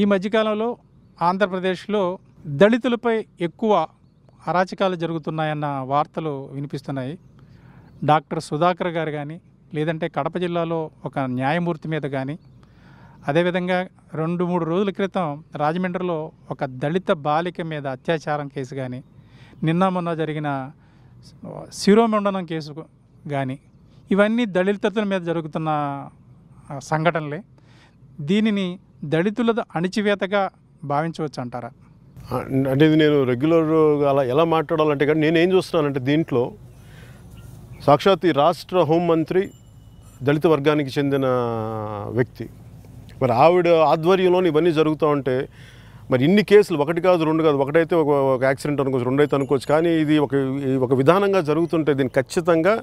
ఈ మధ్యకాలంలో ఆంధ్రప్రదేశ్లో దళితులపై ఎక్కువ అరాచకాలు జరుగుతున్నాయన్న వార్తలు వినిపిస్తున్నాయి డాక్టర్ సుధాకర్ గారు కానీ లేదంటే కడప జిల్లాలో ఒక న్యాయమూర్తి మీద కానీ అదేవిధంగా రెండు మూడు రోజుల క్రితం రాజమండ్రిలో ఒక దళిత బాలిక మీద అత్యాచారం కేసు కానీ నిన్న మొన్న జరిగిన శిరోమండనం కేసు కానీ ఇవన్నీ దళితుల మీద జరుగుతున్న సంఘటనలే దీనిని దళితుల అణిచివేతగా భావించవచ్చు అంటారా అంటే ఇది నేను రెగ్యులర్ అలా ఎలా మాట్లాడాలంటే కానీ నేనేం చూస్తున్నానంటే దీంట్లో సాక్షాత్ ఈ రాష్ట్ర హోంమంత్రి దళిత వర్గానికి చెందిన వ్యక్తి మరి ఆవిడ ఆధ్వర్యంలోని ఇవన్నీ జరుగుతూ ఉంటే మరి ఇన్ని కేసులు ఒకటి కాదు రెండు కాదు ఒకటైతే ఒక ఒక యాక్సిడెంట్ అనుకోవచ్చు రెండైతే అనుకోవచ్చు కానీ ఇది ఒక ఒక విధానంగా జరుగుతుంటే దీన్ని ఖచ్చితంగా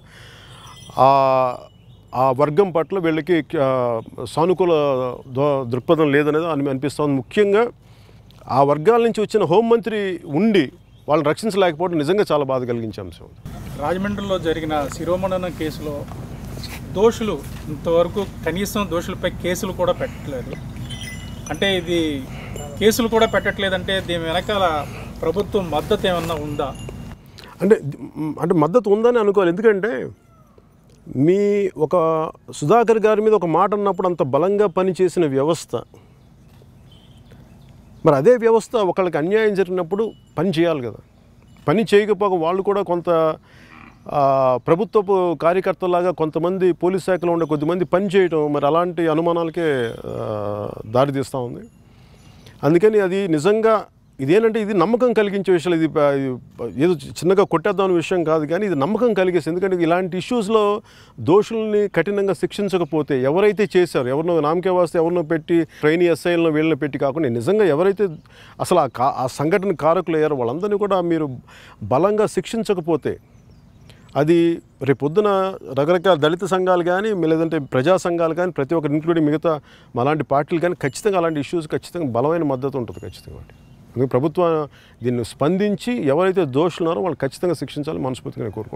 ఆ వర్గం పట్ల వీళ్ళకి సానుకూల దృక్పథం లేదనేది అని అనిపిస్తుంది ముఖ్యంగా ఆ వర్గాల నుంచి వచ్చిన హోంమంత్రి ఉండి వాళ్ళని రక్షించలేకపోవడం నిజంగా చాలా బాధ కలిగించే అంశం రాజమండ్రిలో జరిగిన శిరోమణన కేసులో దోషులు ఇంతవరకు కనీసం దోషులపై కేసులు కూడా పెట్టలేదు అంటే ఇది కేసులు కూడా పెట్టట్లేదంటే దీని వెనకాల ప్రభుత్వం మద్దతు ఏమన్నా ఉందా అంటే అంటే మద్దతు ఉందని అనుకోవాలి ఎందుకంటే మీ ఒక సుధాకర్ గారి మీద ఒక మాట అన్నప్పుడు అంత బలంగా పనిచేసిన వ్యవస్థ మరి అదే వ్యవస్థ ఒకళ్ళకి అన్యాయం జరిగినప్పుడు పని చేయాలి కదా పని చేయకపోక వాళ్ళు కూడా కొంత ప్రభుత్వపు కార్యకర్తలాగా కొంతమంది పోలీస్ శాఖలో ఉండే కొద్దిమంది పని చేయటం మరి అలాంటి అనుమానాలకే దారితీస్తూ ఉంది అందుకని అది నిజంగా ఇదేనంటే ఇది నమ్మకం కలిగించే విషయాలు ఇది ఏదో చిన్నగా కొట్టేద్దాం విషయం కాదు కానీ ఇది నమ్మకం కలిగేసి ఎందుకంటే ఇలాంటి ఇష్యూస్లో దోషుల్ని కఠినంగా శిక్షించకపోతే ఎవరైతే చేశారు ఎవరినో నామకే వాస్తే ఎవరినో పెట్టి ట్రైన్ ఎస్ఐలను వీళ్ళని పెట్టి కాకుండా నిజంగా ఎవరైతే అసలు ఆ సంఘటన కారకులు అయ్యారో వాళ్ళందరినీ కూడా మీరు బలంగా శిక్షించకపోతే అది రేపొద్దున రకరకాల దళిత సంఘాలు కానీ లేదంటే ప్రజా సంఘాలు కానీ ప్రతి ఒక్కరు ఇంక్లూడింగ్ మిగతా అలాంటి పార్టీలు కానీ ఖచ్చితంగా అలాంటి ఇష్యూస్ ఖచ్చితంగా బలమైన మద్దతు ఉంటుంది ఖచ్చితంగా ప్రభుత్వం దీన్ని స్పందించి ఎవరైతే దోషులున్నారో వాళ్ళు ఖచ్చితంగా శిక్షించాలని మనస్ఫూర్తిగా నేను కోరుకుంటున్నాను